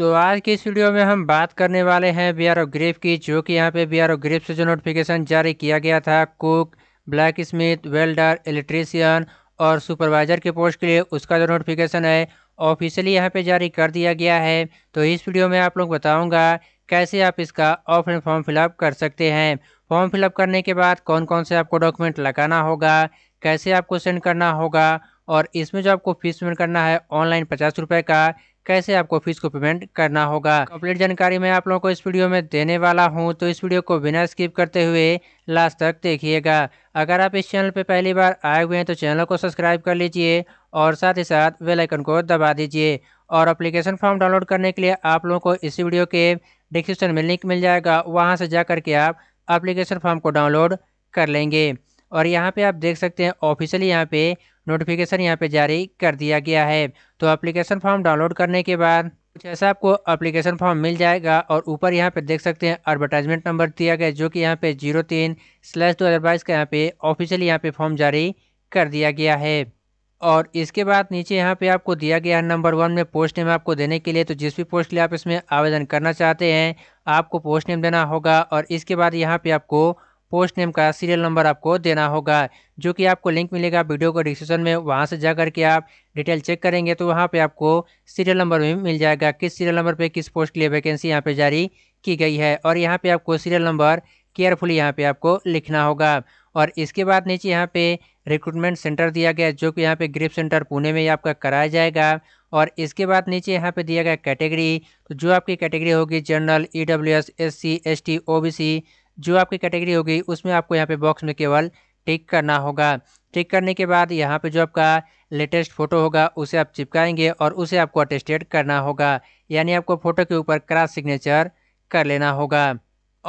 तो आज की इस वीडियो में हम बात करने वाले हैं बी आर ग्रिप की जो कि यहाँ पे बी आर ग्रिप से जो नोटिफिकेशन जारी किया गया था cook blacksmith welder electrician और सुपरवाइज़र के पोस्ट के लिए उसका जो नोटिफिकेशन है ऑफिशियली यहाँ पे जारी कर दिया गया है तो इस वीडियो में आप लोग बताऊँगा कैसे आप इसका ऑफलाइन फॉर्म फिलअप कर सकते हैं फॉर्म फिलअप करने के बाद कौन कौन से आपको डॉक्यूमेंट लगाना होगा कैसे आपको सेंड करना होगा और इसमें जो आपको फीस पेमेंट करना है ऑनलाइन पचास रुपये का कैसे आपको फीस को पेमेंट करना होगा कंप्लीट जानकारी मैं आप लोगों को इस वीडियो में देने वाला हूं तो इस वीडियो को बिना स्किप करते हुए लास्ट तक देखिएगा अगर आप इस चैनल पर पहली बार आए हुए हैं तो चैनल को सब्सक्राइब कर लीजिए और साथ ही साथ वेलाइकन को दबा दीजिए और अप्लीकेशन फॉर्म डाउनलोड करने के लिए आप लोगों को इसी वीडियो के डिस्क्रिप्शन में लिंक मिल जाएगा वहाँ से जा के आप अप्लीकेशन फॉर्म को डाउनलोड कर लेंगे और यहाँ पे आप देख सकते हैं ऑफिशियली यहाँ पे नोटिफिकेशन यहाँ पे जारी कर दिया गया है तो अप्लीकेशन फॉर्म डाउनलोड करने के बाद कुछ ऐसा आपको अप्लीकेशन फॉर्म मिल जाएगा और ऊपर यहाँ पे देख सकते हैं एडवर्टाइजमेंट नंबर दिया गया जो कि यहाँ पे जीरो तीन स्लैश दो हज़ार बाईस का यहाँ पे ऑफिशियली यहाँ पे फॉर्म जारी कर दिया गया है और इसके बाद नीचे यहाँ पे आपको दिया गया है नंबर वन में पोस्ट नेम आपको देने के लिए तो जिस भी पोस्ट के लिए आप इसमें आवेदन करना चाहते हैं आपको पोस्ट नेम देना होगा और इसके बाद यहाँ पे आपको पोस्ट नेम का सीरियल नंबर आपको देना होगा जो कि आपको लिंक मिलेगा वीडियो को डिस्क्रिप्शन में वहाँ से जा करके आप डिटेल चेक करेंगे तो वहाँ पे आपको सीरियल नंबर भी मिल जाएगा किस सीरियल नंबर पे किस पोस्ट के लिए वैकेंसी यहाँ पे जारी की गई है और यहाँ पे आपको सीरियल नंबर केयरफुली यहाँ पर आपको लिखना होगा और इसके बाद नीचे यहाँ पे रिक्रूटमेंट सेंटर दिया गया जो कि यहाँ पे ग्रिप सेंटर पुणे में आपका कराया जाएगा और इसके बाद नीचे यहाँ पे दिया गया कैटेगरी तो जो आपकी कैटेगरी होगी general E W S S C S T O B C जो आपकी कैटेगरी होगी उसमें आपको यहाँ पे बॉक्स में केवल टिक करना होगा टिक करने के बाद यहाँ पे जो आपका लेटेस्ट फ़ोटो होगा उसे आप चिपकाएंगे और उसे आपको अटेस्टेड करना होगा यानी आपको फ़ोटो के ऊपर क्रास सिग्नेचर कर लेना होगा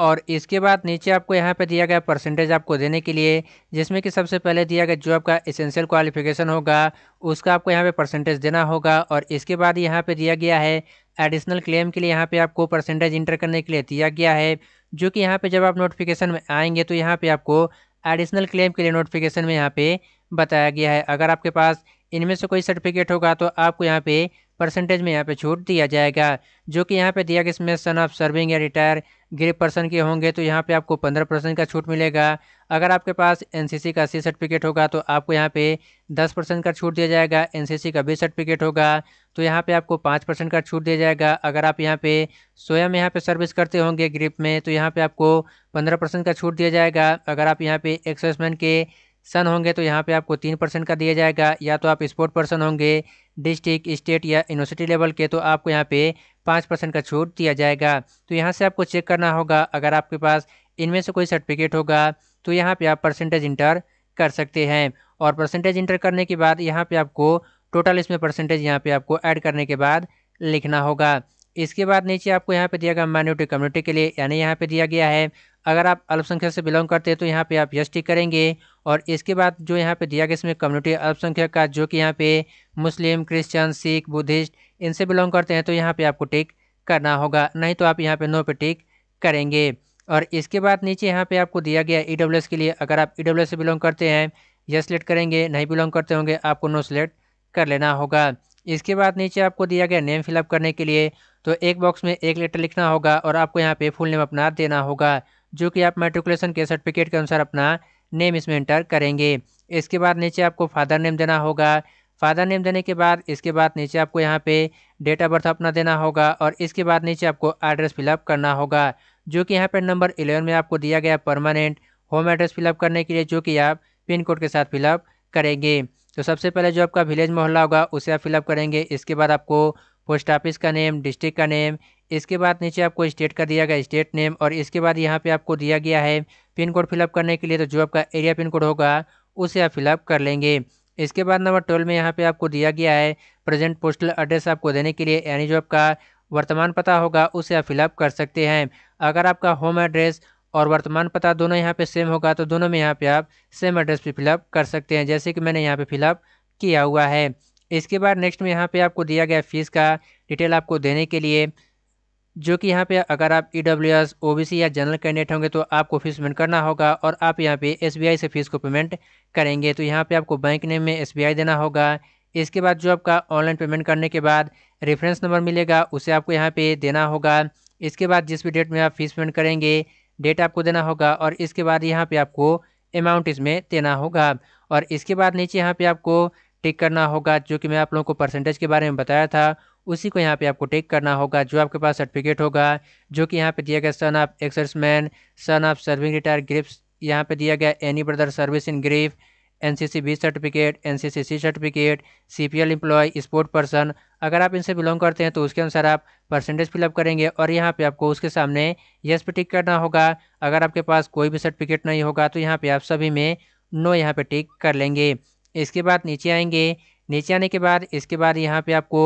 और इसके बाद नीचे आपको यहाँ पे दिया गया परसेंटेज आपको देने के लिए जिसमें कि सबसे पहले दिया गया जो आपका इसेंशियल क्वालिफिकेशन होगा उसका आपको यहाँ पे परसेंटेज देना होगा और इसके बाद यहाँ पे दिया गया है एडिशनल क्लेम के लिए यहाँ पे आपको परसेंटेज इंटर करने के लिए दिया गया है जो कि यहाँ पे जब आप नोटिफिकेशन में आएंगे तो यहाँ पे आपको एडिशनल क्लेम के लिए नोटिफिकेशन में यहाँ पे बताया गया है अगर आपके पास इनमें से कोई सर्टिफिकेट होगा तो आपको यहाँ पे परसेंटेज में यहाँ पे छूट दिया जाएगा जो कि यहाँ पे दिया गया इसमें सन ऑफ सर्विंग या रिटायर गरीब पर्सन के होंगे तो यहाँ पे आपको पंद्रह परसेंट का छूट मिलेगा अगर आपके पास एनसीसी का अस्सी सर्टिफिकेट होगा तो आपको यहाँ पे दस परसेंट का छूट दिया जाएगा एनसीसी का बीस सर्टिफिकेट होगा तो यहाँ पे आपको पाँच परसेंट का छूट दिया जाएगा अगर आप यहाँ पे स्वयं यहाँ पे सर्विस करते होंगे ग्रिप में तो यहाँ पे आपको पंद्रह परसेंट का छूट दिया जाएगा अगर आप यहाँ पे एक्सेसमैन के सन होंगे तो यहाँ पे आपको तीन परसेंट का दिया जाएगा या तो आप स्पोर्ट पर्सन होंगे डिस्ट्रिक्ट स्टेट या यूनिवर्सिटी लेवल के तो आपको यहाँ पे पाँच परसेंट का छूट दिया जाएगा तो यहाँ से आपको चेक करना होगा अगर आपके पास इनमें से कोई सर्टिफिकेट होगा तो यहाँ पे आप परसेंटेज इंटर कर सकते हैं और परसेंटेज इंटर करने के बाद यहाँ पे आपको टोटल इसमें परसेंटेज यहाँ पे आपको ऐड करने के बाद लिखना होगा इसके बाद नीचे आपको यहाँ पे दिया गया माइनॉरिटी कम्युनिटी के लिए यानी यहाँ पे दिया गया है अगर आप अल्पसंख्यक से बिलोंग करते हैं तो यहाँ पे आप यस टी करेंगे और इसके बाद जो यहाँ पे दिया गया इसमें कम्युनिटी अल्पसंख्यक का जो कि यहाँ पे मुस्लिम क्रिश्चियन सिख बुद्धिस्ट इनसे बिलोंग करते हैं तो यहाँ पर आपको टिक करना होगा नहीं तो आप यहाँ पर नो पे टिक करेंगे और इसके बाद नीचे यहाँ पर आपको दिया गया ई e के लिए अगर आप ई e से बिलोंग करते हैं यस सेलेक्ट करेंगे नहीं बिलोंग करते होंगे आपको नो सेलेक्ट कर लेना होगा इसके बाद नीचे आपको दिया गया नेम फिलअप करने के लिए तो एक बॉक्स में एक लेटर लिखना होगा और आपको यहाँ पे फुल नेम अपना देना होगा जो कि आप मेट्रिकुलेशन के सर्टिफिकेट के अनुसार अपना नेम इसमें इंटर करेंगे इसके बाद नीचे आपको फादर नेम देना होगा फादर नेम देने के बाद इसके बाद नीचे आपको यहाँ पे डेट ऑफ बर्थ अपना देना होगा और इसके बाद नीचे आपको एड्रेस फिलअप करना होगा जो कि यहाँ पर नंबर इलेवन में आपको दिया गया परमानेंट होम एड्रेस फिलअप करने के लिए जो कि आप पिन कोड के साथ फिलअप करेंगे तो सबसे पहले जो आपका विलेज मोहल्ला होगा उसे आप फिलअप करेंगे इसके बाद आपको पोस्ट ऑफिस का नेम डिस्ट्रिक्ट का नेम इसके बाद नीचे आपको स्टेट का दिया गया स्टेट नेम और इसके बाद यहाँ पे आपको दिया गया है पिन कोड फिलअप करने के लिए तो जो आपका एरिया पिन कोड होगा उसे आप फिलअप कर लेंगे इसके बाद नंबर ट्वेल्व में यहाँ पे आपको दिया गया है प्रेजेंट पोस्टल एड्रेस आपको देने के लिए यानी जो आपका वर्तमान पता होगा उसे आप फिलअप कर सकते हैं अगर आपका होम एड्रेस और वर्तमान पता दोनों यहाँ पे सेम होगा तो दोनों में यहाँ पे आप सेम एड्रेस पे फिलअप कर सकते हैं जैसे कि मैंने यहाँ पे फिलअप किया हुआ है इसके बाद नेक्स्ट में यहाँ पे आपको दिया गया फीस का डिटेल आपको देने के लिए जो कि यहाँ पे अगर आप E W S O B C या जनरल कैंडिडेट होंगे तो आपको फीस पेमेंट करना होगा और आप यहाँ पे एस बी आई से फीस को पेमेंट करेंगे तो यहाँ पे आपको बैंक नेम में एस बी आई देना होगा इसके बाद जो आपका ऑनलाइन पेमेंट करने के बाद रेफरेंस नंबर मिलेगा उसे आपको यहाँ पे देना होगा इसके बाद जिस भी डेट में आप फीस पेमेंट करेंगे डेट आपको देना होगा और इसके बाद यहाँ पे आपको अमाउंट इसमें देना होगा और इसके बाद नीचे यहाँ पे आपको टिक करना होगा जो कि मैं आप लोगों को परसेंटेज के बारे में बताया था उसी को यहाँ पे आपको टिक करना होगा जो आपके पास सर्टिफिकेट होगा जो कि यहाँ पे दिया गया son of ex serviceman son of serving retire GREFs यहाँ पे दिया गया any brother service in GREF C B certificate N C certificate C L employ sport person अगर आप इनसे बिलोंग करते हैं तो उसके अनुसार आप परसेंटेज फिलअप करेंगे और यहाँ पे आपको उसके सामने यस पे टिक करना होगा अगर आपके पास कोई भी सर्टिफिकेट नहीं होगा तो यहाँ पे आप सभी में नो यहाँ पे टिक कर लेंगे इसके बाद नीचे आएंगे नीचे आने के बाद इसके बाद यहाँ पे आपको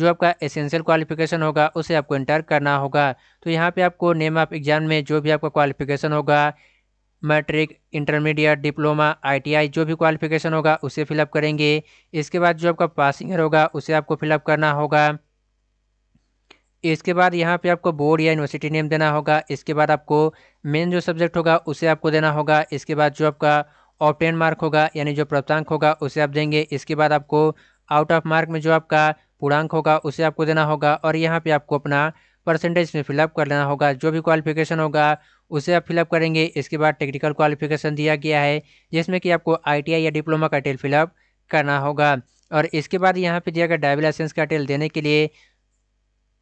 जो आपका एसेंशियल क्वालिफिकेशन होगा उसे आपको इंटर करना होगा तो यहाँ पे आपको नेम ऑफ एग्ज़ाम में जो भी आपका क्वालिफिकेशन होगा मैट्रिक इंटरमीडिएट डिप्लोमा आईटीआई जो भी क्वालिफिकेशन होगा उसे फिलअप करेंगे इसके बाद जो आपका पासिंग ईयर होगा उसे आपको फिलअप करना होगा इसके बाद यहाँ पे आपको बोर्ड या यूनिवर्सिटी नेम देना होगा इसके बाद आपको मेन जो सब्जेक्ट होगा उसे आपको देना होगा इसके बाद जो आपका ऑप्टेन मार्क होगा यानी जो प्राप्तांक होगा उसे आप देंगे इसके बाद आपको आउट ऑफ मार्क में जो आपका पूर्णांक होगा उसे आपको देना होगा और यहाँ पे आपको अपना परसेंटेज में फिलअप कर लेना होगा जो भी क्वालिफिकेशन होगा उसे आप फिलअप करेंगे इसके बाद टेक्निकल क्वालिफिकेशन दिया गया है जिसमें कि आपको आई या डिप्लोमा का टेल फिलअप करना होगा और इसके बाद यहाँ पर दिया गया ड्राइविंग लाइसेंस का टेल देने के लिए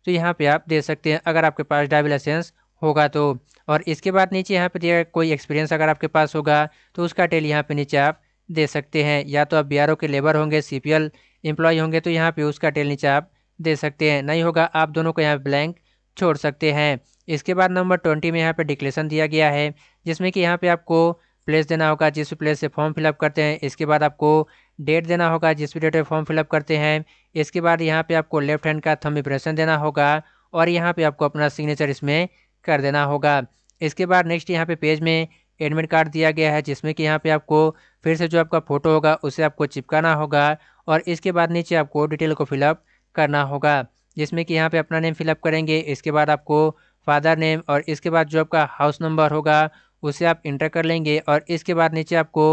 तो यहाँ पे आप दे सकते हैं अगर आपके पास ड्राइविंग लाइसेंस होगा तो और इसके बाद नीचे यहाँ पे दिया कोई एक्सपीरियंस अगर आपके पास होगा तो उसका टेल यहाँ पे नीचे आप दे सकते हैं या तो आप बी के लेबर होंगे सी पी एम्प्लॉय होंगे तो यहाँ पे उसका टेल नीचे आप दे सकते हैं नहीं होगा आप दोनों को यहाँ ब्लैंक छोड़ सकते हैं इसके बाद नंबर ट्वेंटी में यहाँ पर डिक्लेशन दिया गया है जिसमें कि यहाँ पर आपको प्लेस देना होगा जिस प्लेस से फॉर्म फिलअप करते हैं इसके बाद आपको डेट देना होगा जिस भी डेट पर फॉर्म फिलअप करते हैं इसके बाद यहाँ पे आपको लेफ्ट हैंड का थम इम्प्रेशन देना होगा और यहाँ पे आपको अपना सिग्नेचर इसमें कर देना होगा इसके बाद नेक्स्ट यहाँ पे पेज में एडमिट कार्ड दिया गया है जिसमें कि यहाँ पे आपको फिर से जो आपका फ़ोटो होगा उसे आपको चिपकाना होगा और इसके बाद नीचे आपको डिटेल को फिलअप करना होगा जिसमें कि यहाँ पर अपना नेम फिलअप करेंगे इसके बाद आपको फादर नेम और इसके बाद जो आपका हाउस नंबर होगा उसे आप इंटर कर लेंगे और इसके बाद नीचे आपको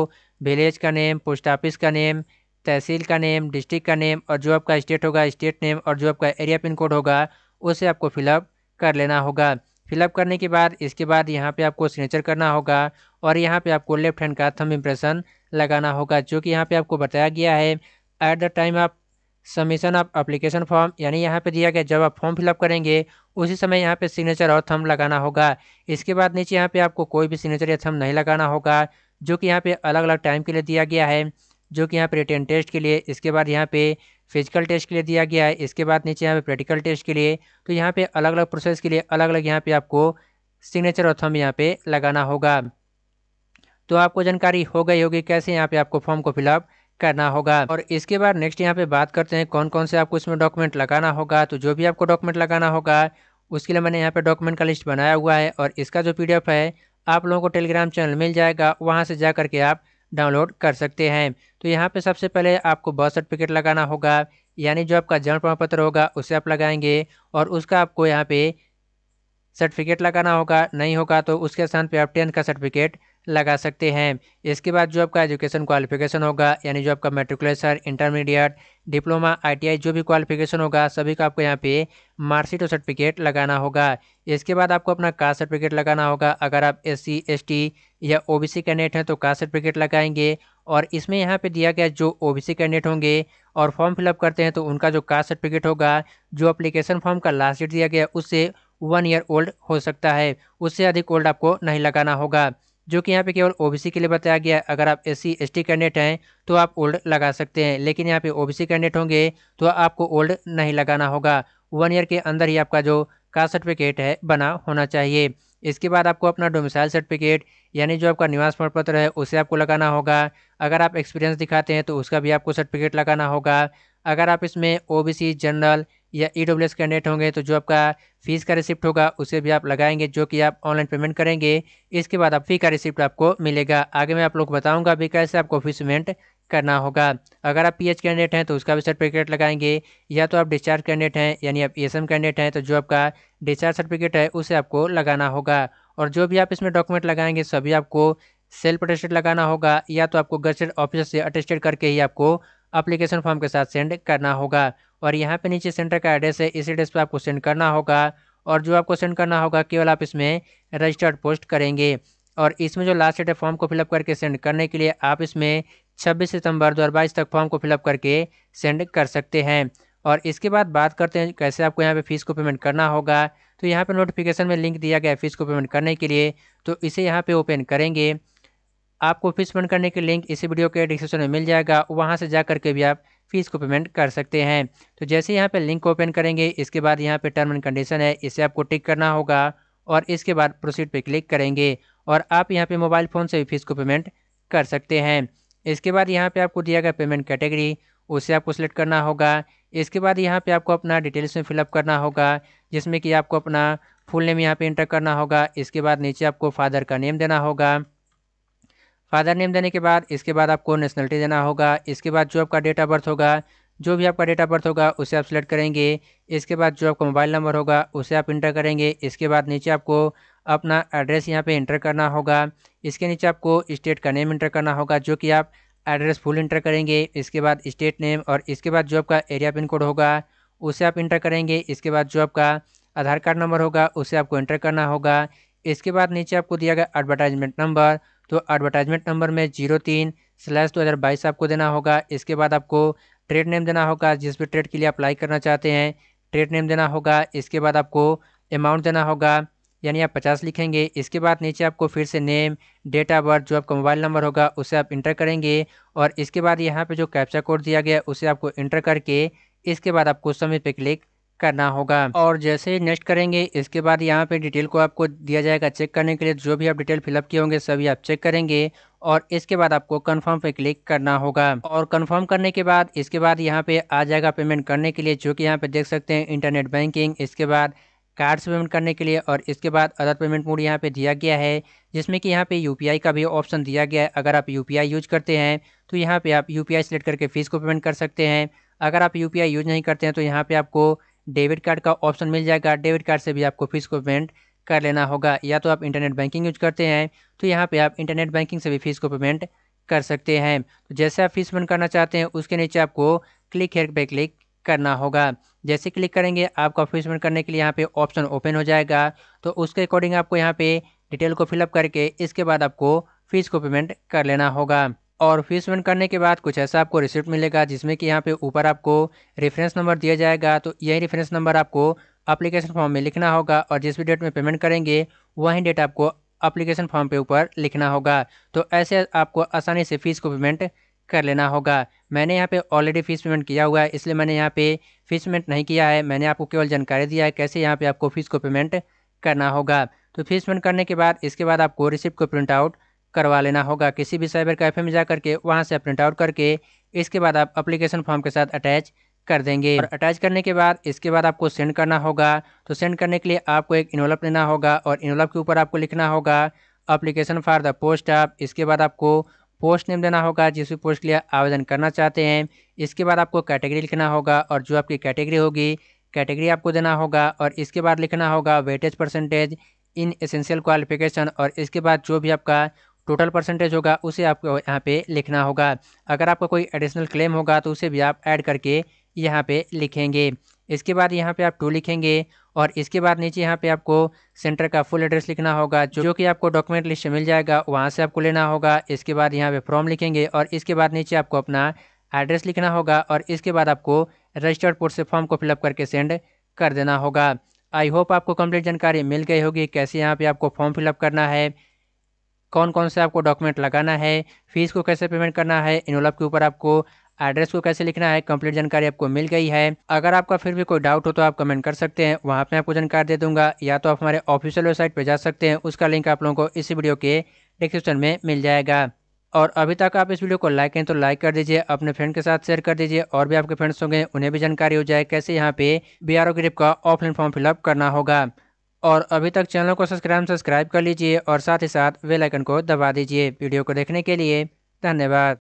विलेज का नेम पोस्ट ऑफिस का नेम तहसील का नेम डिस्ट्रिक्ट का नेम और जो आपका स्टेट होगा स्टेट नेम और जो आपका एरिया पिन कोड होगा उसे आपको फिलअप कर लेना होगा फिलअप करने के बाद इसके बाद यहाँ पे आपको सिग्नेचर करना होगा और यहाँ पे आपको लेफ्ट हैंड का थम इम्प्रेशन लगाना होगा जो कि यहाँ पे आपको बताया गया है एट द टाइम आप सबमिशन ऑफ अप्लीकेशन फॉर्म यानी यहाँ पे दिया गया जब आप फॉर्म फिलअप करेंगे उसी समय यहाँ पे सिग्नेचर और थम लगाना होगा इसके बाद नीचे यहाँ पे आपको कोई भी सिग्नेचर या थम नहीं लगाना होगा जो कि यहाँ पे अलग अलग टाइम के लिए दिया गया है जो कि यहाँ पे रिटर्न टेस्ट के लिए इसके बाद यहाँ पे फिजिकल टेस्ट के लिए दिया गया है इसके बाद नीचे यहाँ पे प्रैक्टिकल टेस्ट के लिए तो यहाँ पे अलग अलग प्रोसेस के लिए अलग अलग यहाँ पे आपको सिग्नेचर और थम यहाँ पे लगाना होगा तो आपको जानकारी हो गई होगी कैसे यहाँ पे आपको फॉर्म को फिलअप करना होगा और इसके बाद नेक्स्ट यहाँ पे बात करते हैं कौन कौन से आपको इसमें डॉक्यूमेंट लगाना होगा तो जो भी आपको डॉक्यूमेंट लगाना होगा उसके लिए मैंने यहाँ पे डॉक्यूमेंट का लिस्ट बनाया हुआ है और इसका जो पी है आप लोगों को टेलीग्राम चैनल मिल जाएगा वहाँ से जा करके आप डाउनलोड कर सकते हैं तो यहाँ पे सबसे पहले आपको बर्थ सर्टिफिकेट लगाना होगा यानी जो आपका जन्म प्रमाण पत्र होगा उसे आप लगाएंगे और उसका आपको यहाँ पे सर्टिफिकेट लगाना होगा नहीं होगा तो उसके स्थान पे आप टेंथ का सर्टिफिकेट लगा सकते हैं इसके बाद जो आपका एजुकेशन क्वालिफिकेशन होगा यानी जो आपका मेट्रिकुलेशन इंटरमीडिएट डिप्लोमा आईटीआई जो भी क्वालिफिकेशन होगा सभी का आपको यहाँ पे मार्कशीट और सर्टिफिकेट लगाना होगा इसके बाद आपको अपना कास्ट सर्टिफिकेट लगाना होगा अगर आप एस सी या ओ बी कैंडिडेट हैं तो कास्ट सर्टिफिकेट लगाएंगे और इसमें यहाँ पे दिया गया जो ओ बी कैंडिडेट होंगे और फॉर्म फिलअप करते हैं तो उनका जो कास्ट सर्टिफिकेट होगा जो अप्लीकेशन फॉर्म का लास्ट डेट दिया गया उससे वन ईयर ओल्ड हो सकता है उससे अधिक ओल्ड आपको नहीं लगाना होगा जो कि यहाँ पे केवल ओबीसी के लिए बताया गया है अगर आप S C S T candidate हैं तो आप ओल्ड लगा सकते हैं लेकिन यहाँ पे ओबीसी कैंडिडेट होंगे तो आपको ओल्ड नहीं लगाना होगा वन ईयर के अंदर ही आपका जो कास्ट सर्टिफिकेट है बना होना चाहिए इसके बाद आपको अपना डोमिसाइल सर्टिफिकेट यानी जो आपका निवास प्रमाण पत्र है उसे आपको लगाना होगा अगर आप एक्सपीरियंस दिखाते हैं तो उसका भी आपको सर्टिफिकेट लगाना होगा अगर आप इसमें ओ जनरल या ई डब्ल्यू एस कैंडिडेट होंगे तो जो आपका फ़ीस का रिसिप्ट होगा उसे भी आप लगाएंगे जो कि आप ऑनलाइन पेमेंट करेंगे इसके बाद आप फी का रिसिप्ट आपको मिलेगा आगे मैं आप लोग बताऊंगा भी कैसे आपको फीस पेमेंट करना होगा अगर आप पी कैंडिडेट हैं तो उसका भी सर्टिफिकेट लगाएंगे या तो आप डिस्चार्ज कैंडिडेट हैं यानी आप ई e कैंडिडेट हैं तो जो आपका डिस्चार्ज सर्टिफिकेट है उसे आपको लगाना होगा और जो भी आप इसमें डॉक्यूमेंट लगाएंगे सभी आपको सेल्फ अटेस्टेड लगाना होगा या तो आपको गजेड ऑफिसर से अटेस्टेड करके ही आपको अप्लीकेशन फॉर्म के साथ सेंड करना होगा और यहाँ पे नीचे सेंटर का एड्रेस है इस एड्रेस पर आपको सेंड करना होगा और जो आपको सेंड करना होगा केवल आप इसमें रजिस्टर्ड पोस्ट करेंगे और इसमें जो लास्ट डेट है फॉर्म को फिलअप करके सेंड करने के लिए आप इसमें 26 सितंबर 2022 तक फॉर्म को फिलअप करके सेंड कर सकते हैं और इसके बाद बात करते हैं कैसे आपको यहाँ पे फ़ीस को पेमेंट करना होगा तो यहाँ पे नोटिफिकेशन में लिंक दिया गया है फ़ीस को पेमेंट करने के लिए तो इसे यहाँ पे ओपन करेंगे आपको फीस पेमेंट करने के लिंक इसी वीडियो के डिस्क्रिप्शन में मिल जाएगा वहाँ से जा करके भी आप फीस को पेमेंट कर सकते हैं तो जैसे यहाँ पर लिंक ओपन करेंगे इसके बाद यहाँ पर टर्म एंड कंडीशन है इसे आपको टिक करना होगा और इसके बाद प्रोसीड पर क्लिक करेंगे और आप यहाँ पर मोबाइल फ़ोन से भी फीस को पेमेंट कर सकते हैं इसके बाद यहाँ पे आपको दिया गया पेमेंट कैटेगरी उसे आपको सेलेक्ट करना होगा इसके बाद यहाँ पे आपको अपना डिटेल्स में फिलअप करना होगा जिसमें कि आपको अपना फुल नेम यहाँ पे इंटर करना होगा इसके बाद नीचे आपको फादर का नेम देना होगा फादर नेम देने के बाद इसके बाद आपको नेशनलिटी देना होगा इसके बाद जो आपका डेट ऑफ बर्थ होगा जो भी आपका डेट ऑफ बर्थ होगा उसे आप सिलेक्ट करेंगे इसके बाद जो आपका मोबाइल नंबर होगा उसे आप इंटर करेंगे इसके बाद नीचे आपको अपना एड्रेस यहाँ पे इंटर करना होगा इसके नीचे आपको स्टेट का नेम इंटर करना होगा जो कि आप एड्रेस फुल इंटर करेंगे इसके बाद स्टेट नेम और इसके बाद जो आपका एरिया पिन कोड होगा उसे आप इंटर करेंगे इसके बाद जो आपका आधार कार्ड नंबर होगा उसे आपको इंटर करना होगा इसके बाद नीचे आपको दिया गया एडवर्टाइजमेंट नंबर तो एडवर्टाइजमेंट नंबर में जीरो तीन स्लैश दो हज़ार बाईस आपको देना होगा इसके बाद आपको ट्रेड नेम देना होगा जिस भी ट्रेड के लिए अप्लाई करना चाहते हैं ट्रेड नेम देना होगा इसके बाद आपको अमाउंट देना होगा यानी आप पचास लिखेंगे इसके बाद नीचे आपको फिर से नेम डेट ऑफ बर्थ जो आपका मोबाइल नंबर होगा उसे आप इंटर करेंगे और इसके बाद यहाँ पे जो कैप्चा कोड दिया गया उसे आपको इंटर करके इसके बाद आपको सबमिट पे क्लिक करना होगा और जैसे नेक्स्ट करेंगे इसके बाद यहाँ पे डिटेल को आपको दिया जाएगा चेक करने के लिए जो भी आप डिटेल फिलअप किए होंगे सभी आप चेक करेंगे और इसके बाद आपको कंफर्म पे क्लिक करना होगा और कंफर्म करने के बाद इसके बाद यहाँ पे आ जाएगा पेमेंट करने के लिए जो कि यहाँ पे देख सकते हैं इंटरनेट बैंकिंग इसके बाद कार्ड से पेमेंट करने के लिए और इसके बाद अदर पेमेंट मोड यहाँ पे दिया गया है जिसमें कि यहाँ पे यूपीआई का भी ऑप्शन दिया गया है अगर आप यूपीआई यूज करते हैं तो यहाँ पे आप यूपीआई सेलेक्ट करके फीस को पेमेंट कर सकते हैं अगर आप यूपीआई यूज नहीं करते हैं तो यहाँ पे आपको डेबिट कार्ड का ऑप्शन मिल जाएगा डेबिट कार्ड से भी आपको फीस को पेमेंट कर लेना होगा या तो आप इंटरनेट बैंकिंग यूज करते हैं तो यहाँ पे आप इंटरनेट बैंकिंग से भी फीस को पेमेंट कर सकते हैं तो जैसे आप फीस पेमेंट करना चाहते हैं उसके नीचे आपको क्लिक हेयर पे क्लिक करना होगा जैसे क्लिक करेंगे आपका फीस पेमेंट करने के लिए यहाँ पे ऑप्शन ओपन हो जाएगा तो उसके अकॉर्डिंग आपको यहाँ पे डिटेल को फिलअप करके इसके बाद आपको फीस को पेमेंट कर लेना होगा और फीस पेमेंट करने के बाद कुछ ऐसा आपको रिसिप्ट मिलेगा जिसमें कि यहाँ पे ऊपर आपको रेफरेंस नंबर दिया जाएगा तो यही रेफरेंस नंबर आपको अप्लीकेशन फॉर्म में लिखना होगा और जिस भी डेट में पेमेंट करेंगे वही डेट आपको अप्लीकेशन फॉर्म पे ऊपर लिखना होगा तो ऐसे आपको आसानी से फ़ीस को पेमेंट कर लेना होगा मैंने यहाँ पे ऑलरेडी फ़ीस पेमेंट किया हुआ है इसलिए मैंने यहाँ पे फ़ीस पेमेंट नहीं किया है मैंने आपको केवल जानकारी दिया है कैसे यहाँ पे आपको फ़ीस को पेमेंट करना होगा तो फीस पेमेंट करने के बाद इसके बाद आपको रिसिप्ट को प्रिंट आउट करवा लेना होगा किसी भी साइबर कैफ़े में जा करके वहाँ से प्रिंट आउट करके इसके बाद आप अप्लीकेशन फॉर्म के साथ अटैच कर देंगे और अटैच करने के बाद इसके बाद आपको सेंड करना होगा तो सेंड करने के लिए आपको एक इनोलप लेना होगा और इनोलप के ऊपर आपको लिखना होगा अप्लीकेशन फॉर द पोस्ट आप इसके बाद आपको पोस्ट नेम देना होगा जिस भी पोस्ट के लिए आवेदन करना चाहते हैं इसके बाद आपको कैटेगरी लिखना होगा और जो आपकी कैटेगरी होगी कैटेगरी आपको देना होगा और इसके बाद लिखना होगा weightage percentage in essential qualification और इसके बाद जो भी आपका टोटल परसेंटेज होगा उसे आपको यहाँ पे लिखना होगा अगर आपका कोई एडिशनल क्लेम होगा तो उसे भी आप ऐड करके यहाँ पे लिखेंगे इसके बाद यहाँ पे आप टू लिखेंगे और इसके बाद नीचे यहाँ पे आपको सेंटर का फुल एड्रेस लिखना होगा जो कि आपको डॉक्यूमेंट लिस्ट मिल जाएगा वहाँ से आपको लेना होगा इसके बाद यहाँ पे फॉर्म लिखेंगे और इसके बाद नीचे आपको अपना एड्रेस लिखना होगा और इसके बाद आपको रजिस्टर्ड पोर्ट से फॉर्म को फिलअप करके सेंड कर देना होगा आई होप आपको कंप्लीट जानकारी मिल गई होगी कैसे यहाँ पे आपको फॉर्म फिलअप करना है कौन कौन से आपको डॉक्यूमेंट लगाना है फीस को कैसे पेमेंट करना है इनोलॉप के ऊपर आपको एड्रेस को कैसे लिखना है कंप्लीट जानकारी आपको मिल गई है अगर आपका फिर भी कोई डाउट हो तो आप कमेंट कर सकते हैं वहाँ पे आपको जानकारी दे दूंगा या तो आप हमारे ऑफिशियल वेबसाइट पे जा सकते हैं उसका लिंक आप लोगों को इसी वीडियो के डिस्क्रिप्शन में मिल जाएगा और अभी तक आप इस वीडियो को लाइक करें तो लाइक कर दीजिए अपने फ्रेंड के साथ शेयर कर दीजिए और भी आपके फ्रेंड्स होंगे उन्हें भी जानकारी हो जाए कैसे यहाँ पे बी आर ओ का ऑफलाइन फॉर्म फिलअप करना होगा और अभी तक चैनल को सब्सक्राइब सब्सक्राइब कर लीजिए और साथ ही साथ बेल आइकन को दबा दीजिए वीडियो को देखने के लिए धन्यवाद